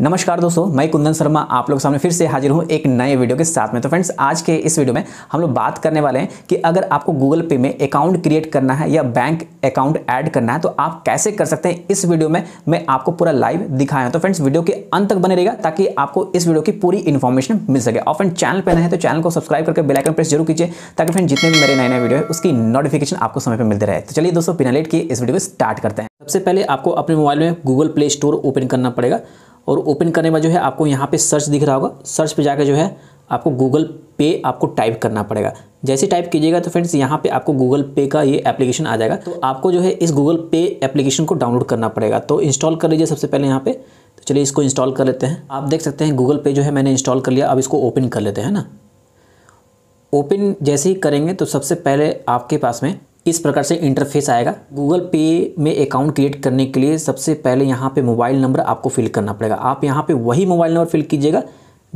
नमस्कार दोस्तों मैं कुंदन शर्मा आप लोग सामने फिर से हाजिर हूँ एक नए वीडियो के साथ में तो फ्रेंड्स आज के इस वीडियो में हम लोग बात करने वाले हैं कि अगर आपको गूगल पे में अकाउंट क्रिएट करना है या बैंक अकाउंट ऐड करना है तो आप कैसे कर सकते हैं इस वीडियो में मैं आपको पूरा लाइव दिखाया तो फ्रेंड्स वीडियो के अंत तक बने रहेगा ताकि आपको इस वीडियो की पूरी इन्फॉर्मेशन मिल सके और फ्रेंड चैनल पर नए तो चैनल को सब्सक्राइब करके बेलाइकन प्रेस जरूर कीजिए ताकि फ्रेंड जितने भी मेरे नए नए वीडियो है उसकी नोटिफिकेशन आपको समय पर मिलते रहे तो चलिए दोस्तों बिना लेट किए इस वीडियो को स्टार्ट करते हैं सबसे पहले आपको अपने मोबाइल में गूगल प्ले स्टोर ओपन करना पड़ेगा और ओपन करने में जो है आपको यहाँ पे सर्च दिख रहा होगा सर्च पे जाकर जो है आपको गूगल पे आपको टाइप करना पड़ेगा जैसे टाइप कीजिएगा तो फ्रेंड्स यहाँ पे आपको गूगल पे का ये एप्लीकेशन आ जाएगा तो आपको जो है इस गूगल पे एप्लीकेशन को डाउनलोड करना पड़ेगा तो इंस्टॉल कर लीजिए सबसे पहले यहाँ पे तो चलिए इसको इंस्टॉल कर लेते हैं आप देख सकते हैं गूगल पे जो है मैंने इंस्टॉल कर लिया अब इसको ओपन कर लेते हैं ना ओपन जैसे ही करेंगे तो सबसे पहले आपके पास में इस प्रकार से इंटरफेस आएगा गूगल पे में अकाउंट क्रिएट करने के लिए सबसे पहले यहाँ पे मोबाइल नंबर आपको फिल करना पड़ेगा आप यहाँ पे वही मोबाइल नंबर फिल कीजिएगा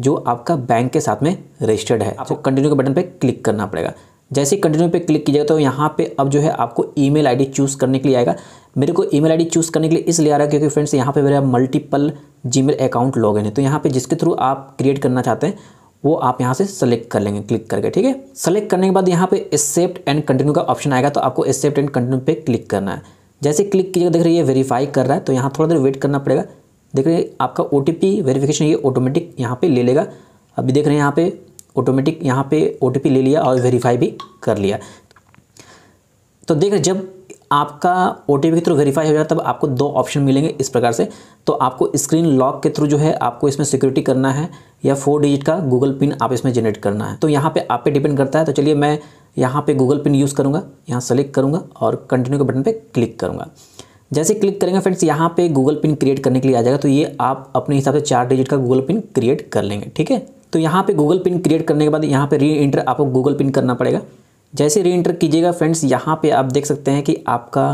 जो आपका बैंक के साथ में रजिस्टर्ड है आपको कंटिन्यू के बटन पे क्लिक करना पड़ेगा जैसे कंटिन्यू पे क्लिक कीजिएगा तो यहाँ पे अब जो है आपको ई मेल चूज़ करने के लिए आएगा मेरे को ई मेल चूज़ करने के लिए इसलिए आ रहा है क्योंकि फ्रेंड्स यहाँ पे मेरा मल्टीपल जी अकाउंट लॉग है तो यहाँ पे जिसके थ्रू आप क्रिएट करना चाहते हैं वो आप यहाँ से सेलेक्ट कर लेंगे क्लिक करके ठीक है सेलेक्ट करने के बाद यहाँ पे एक्सेप्ट एंड कंटिन्यू का ऑप्शन आएगा तो आपको एक्सेप्ट एंड कंटिन्यू पे क्लिक करना है जैसे क्लिक कीजिएगा देख रही है वेरीफाई कर रहा है तो यहाँ थोड़ा देर वेट करना पड़ेगा देख रहे आपका ओ टी ये ऑटोमेटिक यहाँ पर ले लेगा अभी देख रहे हैं यहाँ पे ऑटोमेटिक यहाँ पे ओ ले लिया और वेरीफाई भी कर लिया तो देख रहे जब आपका ओ के थ्रू वेरीफाई हो जाए तब आपको दो ऑप्शन मिलेंगे इस प्रकार से तो आपको स्क्रीन लॉक के थ्रू जो है आपको इसमें सिक्योरिटी करना है या फोर डिजिट का गूगल पिन आप इसमें जनरेट करना है तो यहाँ पे आप पे डिपेंड करता है तो चलिए मैं यहाँ पे गूगल पिन यूज़ करूँगा यहाँ सेलेक्ट करूँगा और कंटिन्यू के बटन पर क्लिक करूँगा जैसे क्लिक करेंगे फ्रेंड्स यहाँ पे गूगल पिन क्रिएट करने के लिए आ जाएगा तो ये आप अपने हिसाब से चार डिजिट का गूगल पिन क्रिएट कर लेंगे ठीक है तो यहाँ पे गूगल पिन क्रिएट करने के बाद यहाँ पे री एंटर आपको गूगल पिन करना पड़ेगा जैसे री इंटर कीजिएगा फ्रेंड्स यहाँ पे आप देख सकते हैं कि आपका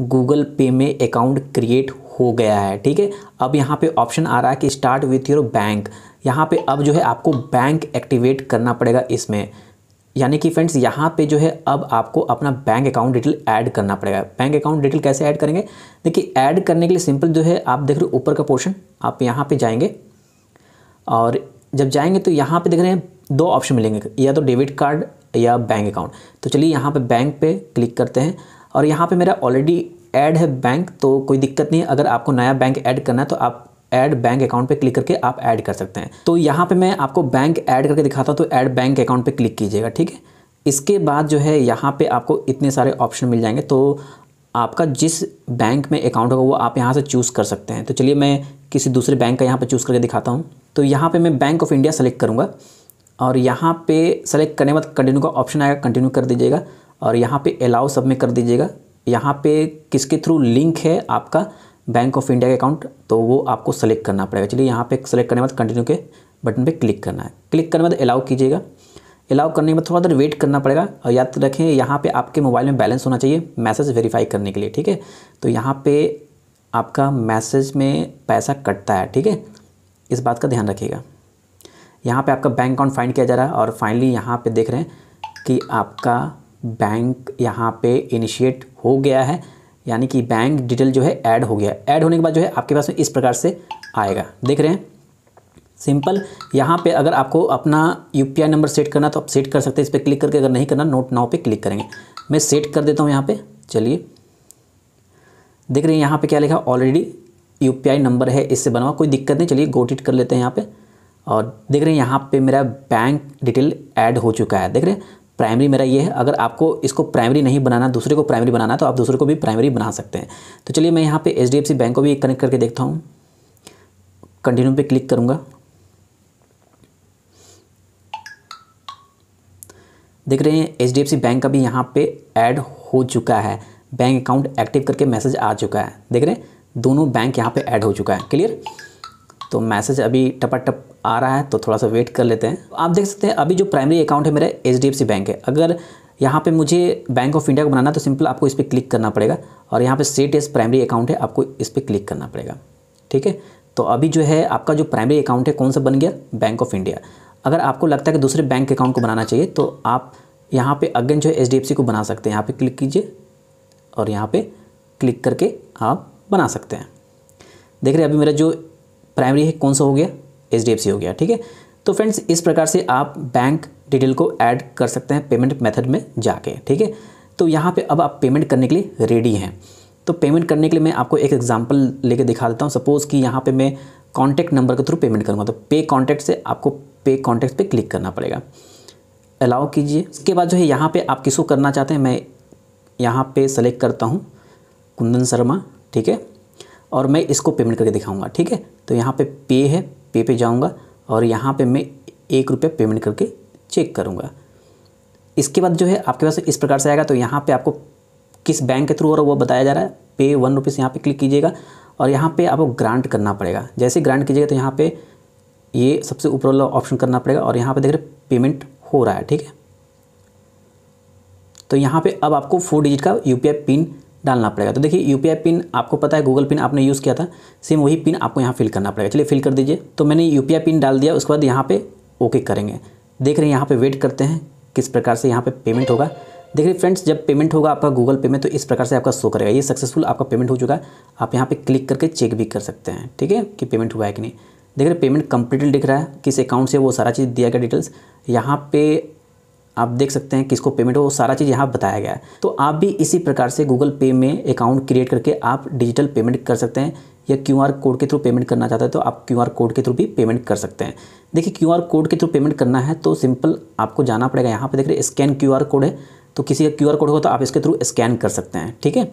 गूगल पे में अकाउंट क्रिएट हो गया है ठीक है अब यहाँ पे ऑप्शन आ रहा है कि स्टार्ट विथ योर बैंक यहाँ पे अब जो है आपको बैंक एक्टिवेट करना पड़ेगा इसमें यानी कि फ्रेंड्स यहाँ पे जो है अब आपको अपना बैंक अकाउंट डिटेल ऐड करना पड़ेगा बैंक अकाउंट डिटेल कैसे ऐड करेंगे देखिए ऐड करने के लिए सिंपल जो है आप देख रहे हो ऊपर का पोर्शन आप यहाँ पे जाएंगे और जब जाएंगे तो यहाँ पे देख रहे हैं दो ऑप्शन मिलेंगे या तो डेबिट कार्ड या बैंक अकाउंट तो चलिए यहाँ पे बैंक पे क्लिक करते हैं और यहाँ पे मेरा ऑलरेडी ऐड है बैंक तो कोई दिक्कत नहीं है अगर आपको नया बैंक ऐड करना है तो आप ऐड बैंक अकाउंट पे क्लिक करके आप ऐड कर सकते हैं तो यहाँ पर मैं आपको बैंक ऐड करके दिखाता हूँ तो ऐड बैंक अकाउंट पर क्लिक कीजिएगा ठीक है इसके बाद जो है यहाँ पर आपको इतने सारे ऑप्शन मिल जाएंगे तो आपका जिस बैंक में अकाउंट होगा वो आप यहाँ से चूज़ कर सकते हैं तो चलिए मैं किसी दूसरे बैंक का यहाँ पर चूज़ करके दिखाता हूँ तो यहाँ पर मैं बैंक ऑफ इंडिया सेलेक्ट करूँगा और यहाँ पर सेलेक्ट करने के बाद कंटिन्यू का ऑप्शन आएगा कंटिन्यू कर दीजिएगा और यहाँ पर अलाउ सब में कर दीजिएगा यहाँ पे किसके थ्रू लिंक है आपका बैंक ऑफ इंडिया का अकाउंट तो वो आपको सेलेक्ट करना पड़ेगा चलिए यहाँ पे सेलेक्ट करने के बाद कंटिन्यू के बटन पे क्लिक करना है क्लिक करने के बाद अलाउ कीजिएगा अलाउ करने में थोड़ा देर वेट करना पड़ेगा और याद रखें यहाँ पे आपके मोबाइल में बैलेंस होना चाहिए मैसेज वेरीफाई करने के लिए ठीक है तो यहाँ पे आपका मैसेज में पैसा कटता है ठीक है इस बात का ध्यान रखिएगा यहाँ पे आपका बैंक अकाउंट फाइंड किया जा रहा है और फाइनली यहाँ पे देख रहे हैं कि आपका बैंक यहाँ पर इनिशिएट हो गया है यानी कि बैंक डिटेल जो है ऐड हो गया ऐड होने के बाद जो है आपके पास में इस प्रकार से आएगा देख रहे हैं सिंपल यहाँ पे अगर आपको अपना यू नंबर सेट करना तो आप सेट कर सकते हैं इस पर क्लिक करके अगर नहीं करना नोट नाव पे क्लिक करेंगे मैं सेट कर देता हूँ यहाँ पे चलिए देख रहे हैं यहाँ पे क्या लिखा ऑलरेडी यू नंबर है इससे बनवा कोई दिक्कत नहीं चलिए गोटिट कर लेते हैं यहाँ पर और देख रहे हैं यहाँ पर मेरा बैंक डिटेल ऐड हो चुका है देख रहे हैं प्राइमरी मेरा ये है अगर आपको इसको प्राइमरी नहीं बनाना दूसरे को प्राइमरी बनाना तो आप दूसरे को भी प्राइमरी बना सकते हैं तो चलिए मैं यहाँ पे एच बैंक को भी कनेक्ट करके देखता हूँ कंटिन्यू पे क्लिक करूँगा देख रहे हैं एच बैंक का भी यहाँ पे ऐड हो चुका है बैंक अकाउंट एक्टिव करके मैसेज आ चुका है देख रहे हैं दोनों बैंक यहाँ पे ऐड हो चुका है क्लियर तो मैसेज अभी टप आ रहा है तो थोड़ा सा वेट कर लेते हैं आप देख सकते हैं अभी जो प्राइमरी अकाउंट है मेरा एच बैंक है अगर यहाँ पे मुझे बैंक ऑफ इंडिया को बनाना तो सिंपल आपको इस पर क्लिक करना पड़ेगा और यहाँ पे सेट एस प्राइमरी अकाउंट है आपको इस पर क्लिक करना पड़ेगा ठीक है तो अभी जो है आपका जो प्राइमरी अकाउंट है कौन सा बन गया बैंक ऑफ इंडिया अगर आपको लगता है कि दूसरे बैंक अकाउंट को बनाना चाहिए तो आप यहाँ पे अगेन जो है एच को बना सकते हैं यहाँ पे क्लिक कीजिए और यहाँ पे क्लिक करके आप बना सकते हैं देख रहे हैं अभी मेरा जो प्राइमरी है कौन सा हो गया एच हो गया ठीक है तो फ्रेंड्स इस प्रकार से आप बैंक डिटेल को ऐड कर सकते हैं पेमेंट मेथड में जाके ठीक है तो यहाँ पे अब आप पेमेंट करने के लिए रेडी हैं तो पेमेंट करने के लिए मैं आपको एक एग्जांपल लेके दिखा देता हूँ सपोज़ कि यहाँ पे मैं कॉन्टैक्ट नंबर के थ्रू पेमेंट करूँगा तो पे कॉन्टैक्ट से आपको पे कॉन्टैक्ट पे क्लिक करना पड़ेगा अलाउ कीजिए इसके बाद जो है यहाँ पे आप किसको करना चाहते हैं मैं यहाँ पे सेलेक्ट करता हूँ कुंदन शर्मा ठीक है और मैं इसको पेमेंट करके दिखाऊंगा ठीक है तो यहाँ पे पे है पे पे जाऊँगा और यहाँ पे मैं एक रुपये पेमेंट करके चेक करूँगा इसके बाद जो है आपके पास इस प्रकार से आएगा तो यहाँ पे आपको किस बैंक के थ्रू और वो बताया जा रहा है पे वन रुपीज़ यहाँ पे क्लिक कीजिएगा और यहाँ पे आपको ग्रांट करना पड़ेगा जैसे ग्रांट कीजिएगा तो यहाँ पर ये सबसे ऊपर वाला ऑप्शन करना पड़ेगा और यहाँ पे देख रहे पेमेंट हो रहा है ठीक है तो यहाँ पे अब आपको फोर डिजिट का यू पिन डालना पड़ेगा तो देखिए यू पिन आपको पता है गूगल पिन आपने यूज़ किया था सेम वही पिन आपको यहाँ फिल करना पड़ेगा चलिए फिल कर दीजिए तो मैंने यू पिन डाल दिया उसके बाद यहाँ पर ओके करेंगे देख रहे हैं यहाँ पर वेट करते हैं किस प्रकार से यहाँ पर पे पेमेंट होगा देख रहे फ्रेंड्स जब पेमेंट होगा आपका गूगल पे में तो इस प्रकार से आपका शो करेगा ये सक्सेसफुल आपका पेमेंट हो चुका है आप यहाँ पर क्लिक करके चेक भी कर सकते हैं ठीक है कि पेमेंट हुआ है कि नहीं देख रहे पेमेंट कंप्लीटेड दिख रहा है किस अकाउंट से वो सारा चीज़ दिया गया डिटेल्स यहाँ पे आप देख सकते हैं किसको पेमेंट हो वो सारा चीज़ यहाँ बताया गया है तो आप भी इसी प्रकार से गूगल पे में अकाउंट क्रिएट करके आप डिजिटल पेमेंट कर सकते हैं या क्यू आर कोड के थ्रू पेमेंट करना चाहते हैं तो आप क्यू आर कोड के थ्रू भी पेमेंट कर सकते हैं देखिए क्यू आर कोड के थ्रू पेमेंट करना है तो सिंपल आपको जाना पड़ेगा यहाँ पर देख रहे स्कैन क्यू आर कोड है तो किसी का क्यू आर कोड होगा तो आप इसके थ्रू स्कैन कर सकते हैं ठीक है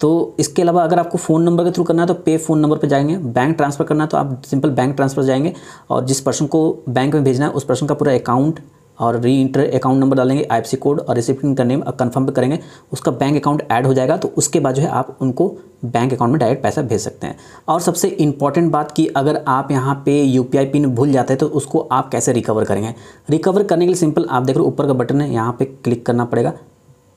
तो इसके अलावा अगर आपको फ़ोन नंबर के थ्रू करना है तो पे फ़ोन नंबर पर जाएंगे बैंक ट्रांसफ़र करना है तो आप सिंपल बैंक ट्रांसफ़र जाएंगे और जिस पर्सन को बैंक में भेजना है उस पर्सन का पूरा अकाउंट और री इंटर अकाउंट नंबर डालेंगे आई कोड और रिसिप्ट का नेम कन्फर्म करेंगे उसका बैंक अकाउंट ऐड हो जाएगा तो उसके बाद जो है आप उनको बैंक अकाउंट में डायरेक्ट पैसा भेज सकते हैं और सबसे इंपॉर्टेंट बात कि अगर आप यहाँ पे यू पिन भूल जाते हैं तो उसको आप कैसे रिकवर करेंगे रिकवर करने के लिए सिंपल आप देख रहे हो ऊपर का बटन है यहाँ पर क्लिक करना पड़ेगा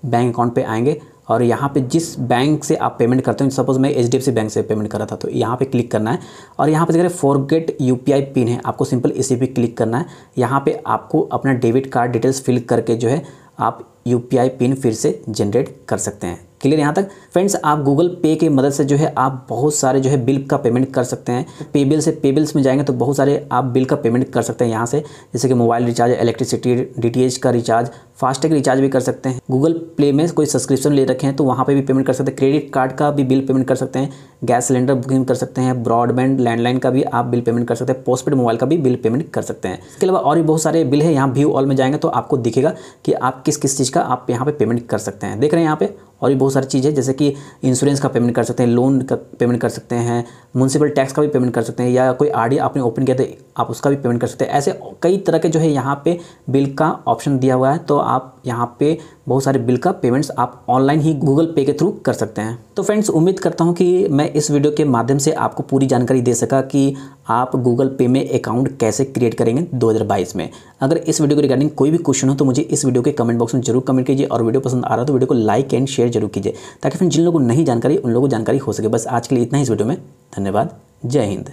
बैंक अकाउंट पर आएंगे और यहाँ पे जिस बैंक से आप पेमेंट करते हो सपोज़ मैं एच बैंक से पेमेंट कर रहा था तो यहाँ पे क्लिक करना है और यहाँ पे जगह फोर फॉरगेट यू पिन है आपको सिंपल इसी पे क्लिक करना है यहाँ पे आपको अपना डेबिट कार्ड डिटेल्स फिल करके जो है आप यू पिन फिर से जनरेट कर सकते हैं क्लियर यहाँ तक फ्रेंड्स आप गूगल पे की मदद से जो है आप बहुत सारे जो है बिल का पेमेंट कर सकते हैं पे बिल से पे बिल्स में जाएंगे तो बहुत सारे आप बिल का पेमेंट कर सकते हैं यहाँ से जैसे कि मोबाइल रिचार्ज इलेक्ट्रिसिटी डी का रिचार्ज फास्टैग रिचार्ज भी कर सकते हैं गूगल प्ले में कोई सब्सक्रिप्शन ले रखे हैं तो वहाँ पर भी पेमेंट कर सकते हैं क्रेडिट कार्ड का भी बिल पेमेंट कर सकते हैं गैस सिलेंडर बुकिंग कर सकते हैं ब्रॉडबैंड लैंडलाइन का भी आप बिल पेमेंट कर सकते हैं पोस्टपेड मोबाइल का भी बिल पेमेंट कर सकते हैं इसके अलावा और भी बहुत सारे बिल है यहाँ व्यू ऑल में जाएंगे तो आपको दिखेगा कि आप किस किस चीज़ का आप यहाँ पे पेमेंट कर सकते हैं देख रहे हैं यहाँ पे और भी बहुत सारी चीज़ है जैसे कि इंश्योरेंस का पेमेंट कर सकते हैं लोन का पेमेंट कर सकते हैं म्यूनसिपल टैक्स का भी पेमेंट कर सकते हैं या कोई आर आपने ओपन किया तो आप उसका भी पेमेंट कर सकते हैं ऐसे कई तरह के जो है यहाँ पर बिल का ऑप्शन दिया हुआ है तो आप यहाँ पे बहुत सारे बिल का पेमेंट्स आप ऑनलाइन ही गूगल पे के थ्रू कर सकते हैं तो फ्रेंड्स उम्मीद करता हूँ कि मैं इस वीडियो के माध्यम से आपको पूरी जानकारी दे सका कि आप गूगल पे में अकाउंट कैसे क्रिएट करेंगे 2022 में अगर इस वीडियो के रिगार्डिंग कोई भी क्वेश्चन हो तो मुझे इस वीडियो के कमेंट बॉक्स में जरूर कमेंट कीजिए और वीडियो पसंद आ रहा हो तो वीडियो को लाइक एंड शेयर जरूर कीजिए ताकि फ्रेंड जिन लोगों को नहीं जानकारी उन लोगों को जानकारी हो सके बस आज के लिए इतना ही इस वीडियो में धन्यवाद जय हिंद